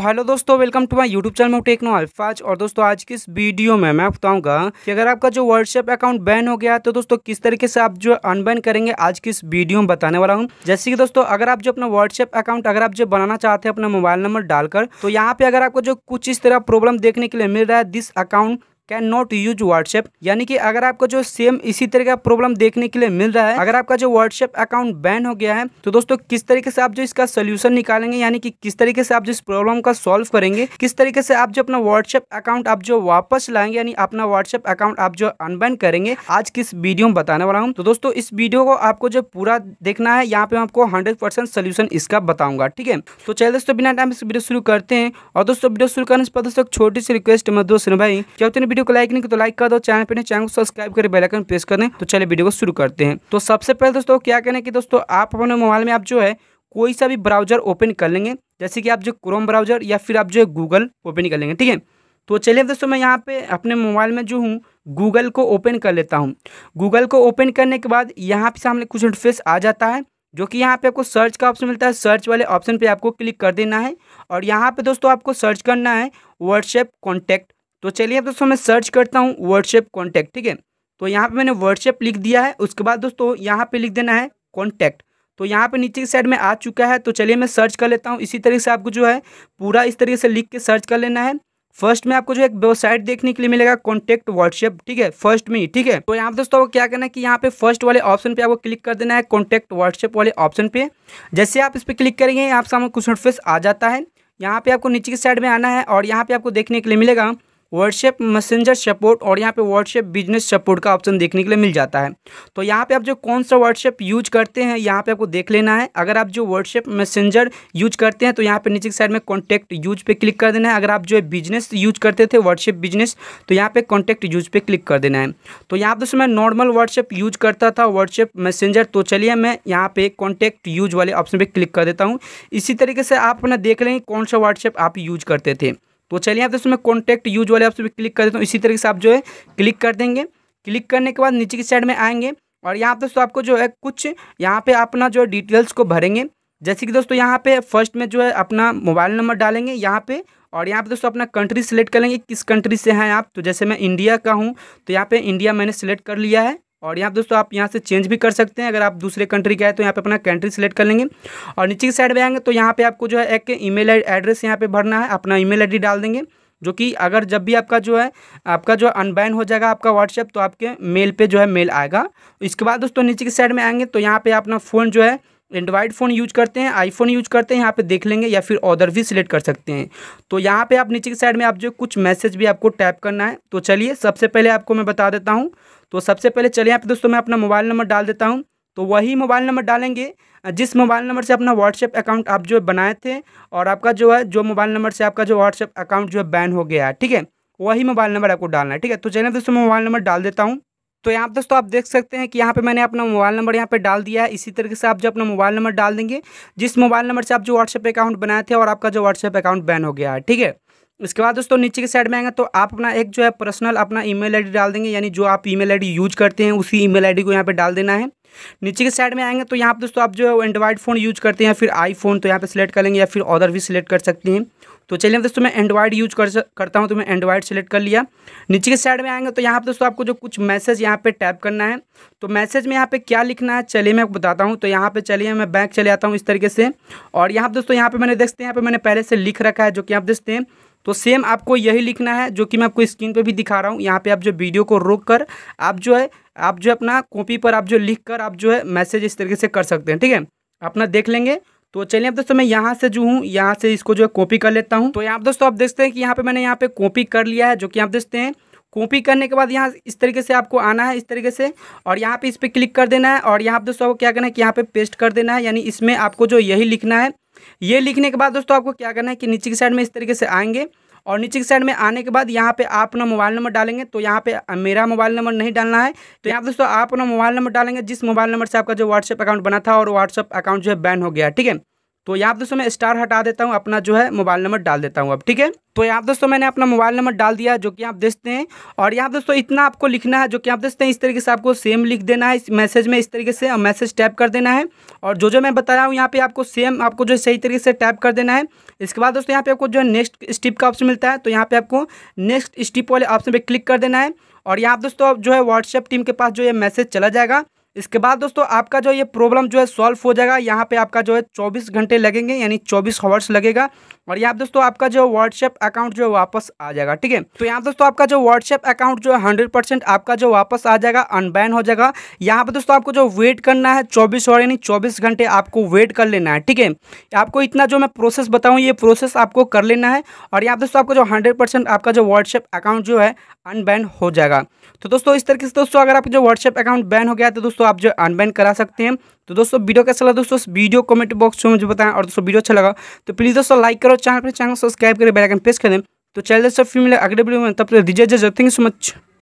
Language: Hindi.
तो हेलो दोस्तों welcome to my YouTube channel Techno Alfaz और दोस्तों आज की इस वीडियो में मैं बताऊंगा कि अगर आपका जो व्हाट्सएप अकाउंट बैन हो गया तो दोस्तों किस तरीके से आप जो अनबैन करेंगे आज की इस वीडियो में बताने वाला हूं जैसे कि दोस्तों अगर आप जो अपना व्हाट्सएप अकाउंट अगर आप जो बनाना चाहते हैं अपना मोबाइल नंबर डालकर तो यहाँ पे अगर आपको जो कुछ इस तरह प्रॉब्लम देखने के लिए मिल रहा है this account can not use WhatsApp यानी कि अगर आपको जो सेम इसी तरह का प्रॉब्लम देखने के लिए मिल रहा है अगर आपका जो व्हाट्सएप अकाउंट बैन हो गया है तो दोस्तों किस तरीके से आप जो इसका सोल्यूशन निकालेंगे यानी कि किस तरीके से आप जो इस प्रॉब्लम का सॉल्व करेंगे किस तरीके से आप जो अपना व्हाट्सएप अकाउंट आप जो वापस लाएंगे यानी अपना व्हाट्सएप अकाउंट आप जो अनबैन करेंगे आज किस वीडियो में बताने वाला हूँ तो दोस्तों इस वीडियो को आपको जो पूरा देखना है यहाँ पे आपको हंड्रेड परसेंट सोल्यूशन इसका बताऊंगा ठीक है तो चलिए दोस्तों बिना टाइम से वीडियो शुरू करते हैं और दोस्तों वीडियो शुरू करने से पहले दोस्तों छोटी सी रिक्वेस्ट मैं दोस्तों भाई क्या होते हैं वीडियो को लाइक नहीं तो लाइक कर दो चैनल पर चैनल को सब्सक्राइब करें बेलाइकन प्रेस करें तो चले वीडियो को शुरू करते हैं तो सबसे पहले दोस्तों क्या करना है कि दोस्तों आप अपने मोबाइल में आप जो है कोई सा भी ब्राउजर ओपन कर लेंगे जैसे कि आप जो क्रोम ब्राउजर या फिर आप जो है गूगल ओपन कर लेंगे ठीक है तो चलिए दोस्तों मैं यहाँ पे अपने मोबाइल में जो हूँ गूगल को ओपन कर लेता हूँ गूगल को ओपन करने के बाद यहाँ पे सामने कुछ इंटरफेस आ जाता है जो कि यहाँ पे आपको सर्च का ऑप्शन मिलता है सर्च वाले ऑप्शन पे आपको क्लिक कर देना है और यहाँ पे दोस्तों आपको सर्च करना है व्हाट्सएप कॉन्टैक्ट तो चलिए दोस्तों मैं सर्च करता हूँ व्हाट्सएप कॉन्टैक्ट ठीक है तो यहाँ पे मैंने व्हाट्सएप लिख दिया है उसके बाद दोस्तों यहाँ पे लिख देना है कॉन्टैक्ट तो यहाँ पे नीचे की साइड में आ चुका है तो चलिए मैं सर्च कर लेता हूँ इसी तरीके से आपको जो है पूरा इस तरीके से लिख के सर्च कर लेना है फर्स्ट में आपको जो एक वेबसाइट देखने के लिए मिलेगा कॉन्टैक्ट व्हाट्सएप ठीक है फर्स्ट में ही ठीक है तो यहाँ पर दोस्तों क्या करना है कि यहाँ पे फर्स्ट वाले ऑप्शन पे आपको क्लिक कर देना है कॉन्टैक्ट व्हाट्सएप वाले ऑप्शन पे जैसे आप इस पर क्लिक करेंगे आप सामने कुछ नोटफेस आ जाता है यहाँ पे आपको नीचे की साइड में आना है और यहाँ पे आपको देखने के लिए मिलेगा व्हाट्सएप मैसेंजर सपोर्ट और यहाँ पे व्हाट्सएप बिजनेस सपोर्ट का ऑप्शन देखने के लिए मिल जाता है तो यहाँ पे आप जो कौन सा व्हाट्सएप यूज करते हैं यहाँ पे आपको देख लेना है अगर आप जो व्हाट्सएप मैसेंजर यूज करते हैं तो यहाँ पे नीचे की साइड में कॉन्टैक्ट यूज पे क्लिक कर देना है अगर आप जो है बिजनेस यूज करते थे व्हाट्सएप बिजनेस तो यहाँ पे कॉन्टैक्ट यूज पे क्लिक कर देना है तो यहाँ पर दोस्तों मैं नॉर्मल व्हाट्सएप यूज करता था व्हाट्सएप मैसेंजर तो चलिए मैं यहाँ पे कॉन्टैक्ट यूज वाले ऑप्शन पर क्लिक कर देता हूँ इसी तरीके से आप अपना देख लेंगे कौन सा व्हाट्सएप आप यूज करते थे तो चलिए आप दोस्तों में कॉन्टैक्ट यूज वाले ऑप्शन पर क्लिक कर देता हूँ इसी तरीके से आप जो है क्लिक कर देंगे क्लिक करने के बाद नीचे की साइड में आएंगे और यहाँ पर दोस्तों आपको जो है कुछ यहाँ पे अपना जो है डिटेल्स को भरेंगे जैसे कि दोस्तों यहाँ पे फर्स्ट में जो है अपना मोबाइल नंबर डालेंगे यहाँ पे और यहाँ पे दोस्तों अपना कंट्री सेलेक्ट कर लेंगे किस कंट्री से हैं आप तो जैसे मैं इंडिया का हूँ तो यहाँ पे इंडिया मैंने सेलेक्ट कर लिया है और यहाँ दोस्तों आप यहाँ से चेंज भी कर सकते हैं अगर आप दूसरे कंट्री के आए तो यहाँ पे अपना कंट्री सेलेक्ट कर लेंगे और नीचे की साइड में आएंगे तो यहाँ पे आपको जो है एक ईमेल एड्रेस यहाँ पे भरना है अपना ईमेल आईडी डाल देंगे जो कि अगर जब भी आपका जो है आपका जो अनबैन हो जाएगा आपका व्हाट्सएप तो आपके मेल पर जो है मेल आएगा इसके बाद दोस्तों नीचे की साइड में आएंगे तो यहाँ पर अपना फ़ोन जो है एंड्रॉइड फ़ोन यूज करते हैं आईफोन यूज करते हैं यहाँ पे देख लेंगे या फिर ऑर्डर भी सिलेक्ट कर सकते हैं तो यहाँ पे आप नीचे की साइड में आप जो कुछ मैसेज भी आपको टैप करना है तो चलिए सबसे पहले आपको मैं बता देता हूँ तो सबसे पहले चलिए यहाँ पे दोस्तों मैं अपना मोबाइल नंबर डाल देता हूँ तो वही मोबाइल नंबर डालेंगे जिस मोबाइल नंबर से अपना व्हाट्सएप अकाउंट आप जो बनाए थे और आपका जो है जो मोबाइल नंबर से आपका जो व्हाट्सएप अकाउंट जो है बैन हो गया है ठीक है वही मोबाइल नंबर आपको डालना है ठीक है तो चलिए दोस्तों मैं मोबाइल नंबर डाल देता हूँ तो यहाँ पर दोस्तों आप देख सकते हैं कि यहाँ पे मैंने अपना मोबाइल नंबर यहाँ पे डाल दिया है इसी तरीके से आप जो अपना मोबाइल नंबर डाल देंगे जिस मोबाइल नंबर से आप जो व्हाट्सएप अकाउंट बनाए थे और आपका जो व्हाट्सएप अकाउंट बैन हो गया है ठीक है इसके बाद दोस्तों नीचे के साइड में आएंगे तो आप अपना एक जो है पर्सनल अपना ईमेल आईडी डाल देंगे यानी जो आप ईमेल आईडी यूज करते हैं उसी ईमेल आईडी को यहाँ पे डाल देना है नीचे के साइड में आएंगे तो यहाँ पर दोस्तों आप जो है एंड्रॉइड फ़ोन यूज करते हैं फिर आईफोन तो यहाँ पर सिलेक्ट करेंगे या फिर ऑर्डर भी सिलेक्ट कर सकते हैं तो चलिए दोस्तों मैं एंड्रॉइड यूज कर करता हूँ तो मैं एंड्रॉइड सेलेक्ट कर लिया नीचे के साइड में आएंगे तो यहाँ पर दोस्तों आपको जो कुछ मैसेज यहाँ पे टैप करना है तो मैसेज में यहाँ पे क्या लिखना है चलिए मैं आपको बताता हूँ तो यहाँ पे चलिए मैं बैंक चले आता हूँ इस तरीके से और यहाँ दोस्तों यहाँ पर मैंने देखते हैं यहाँ पे मैंने पहले से लिख रखा है जो कि आप देखते हैं तो सेम आपको यही लिखना है जो कि मैं आपको स्क्रीन पे भी दिखा रहा हूँ यहाँ पे आप जो वीडियो को रोक कर आप जो है आप जो अपना कॉपी पर आप जो लिख कर आप जो है मैसेज इस तरीके से कर सकते हैं ठीक है अपना देख लेंगे तो चलिए अब दोस्तों मैं यहाँ से जो हूँ यहाँ से इसको जो है कॉपी कर लेता हूँ तो यहाँ दोस्तों आप देखते हैं कि यहाँ पर मैंने यहाँ पर कॉपी कर लिया है जो कि आप देखते हैं कॉपी करने के बाद यहाँ इस तरीके से आपको आना है इस तरीके से और यहाँ पे इस पर क्लिक कर देना है और यहाँ दोस्तों आपको क्या करना है कि यहाँ पे पेस्ट कर देना है यानी इसमें आपको जो यही लिखना है ये लिखने के बाद दोस्तों आपको क्या करना है कि नीचे की साइड में इस तरीके से आएंगे और नीचे की साइड में आने के बाद यहाँ पे आप अपना मोबाइल नंबर डालेंगे तो यहाँ पे मेरा मोबाइल नंबर नहीं डालना है तो यहाँ पर दोस्तों आप अपना मोबाइल नंबर डालेंगे जिस मोबाइल नंबर से आपका जो व्हाट्सअप अकाउंट बना था और व्हाट्सअप अकाउंट जो है बैन हो गया ठीक है तो यहाँ दोस्तों मैं स्टार हटा देता हूँ अपना जो है मोबाइल नंबर डाल देता हूँ अब ठीक है तो यहाँ दोस्तों मैंने अपना मोबाइल नंबर डाल दिया जो कि आप देखते हैं और यहाँ दोस्तों इतना आपको लिखना है जो कि आप देखते हैं इस तरीके से आपको सेम लिख देना है इस मैसेज में इस तरीके से मैसेज टैप कर देना है और जो जो मैं बता रहा हूँ यहाँ पे आपको सेम आपको जो सही तरीके से टैप कर देना है इसके बाद दोस्तों यहाँ पे आपको जो नेक्स्ट स्टिप का ऑप्शन मिलता है तो यहाँ पे आपको नेक्स्ट स्टिप वाले ऑप्शन पर क्लिक कर देना है और यहाँ दोस्तों जो है व्हाट्सएप टीम के पास जो ये मैसेज चला जाएगा इसके बाद दोस्तों आपका जो ये प्रॉब्लम जो है सॉल्व हो जाएगा यहाँ पे आपका जो है 24 घंटे लगेंगे यानी 24 हॉवर्स लगेगा और यहाँ दोस्तों आपका जो व्हाट्सएप अकाउंट जो है वापस आ जाएगा ठीक है तो यहाँ दोस्तों आपका जो व्हाट्सएप अकाउंट जो है हंड्रेड आपका जो वापस आ जाएगा अनबैन हो जाएगा यहाँ पर दोस्तों आपको जो वेट करना है चौबीस हावर यानी चौबीस घंटे आपको वेट कर लेना है ठीक है आपको इतना जो मैं प्रोसेस बताऊँ ये प्रोसेस आपको कर लेना है और यहाँ दोस्तों आपका जो हंड्रेड आपका जो व्हाट्सएप अकाउंट जो है अनबैन हो जाएगा तो दोस्तों इस तरीके से दोस्तों अगर आपका जो व्हाट्सएप अकाउंट बैन हो गया तो दोस्तों दोस्तों आप जो अनबैन करा सकते हैं तो दोस्तों वीडियो कैसा लगा दोस्तों वीडियो कमेंट बॉक्स में मुझे बताएं और दोस्तों वीडियो अच्छा लगा तो प्लीज़ दोस्तों लाइक करो चैनल पर चैनल सब्सक्राइब करें बेलाइकन प्रेस करें तो चैनल दोस्तों फिर मिले अगले वीडियो में तब तक दीजिए जय थैंक यू सो मच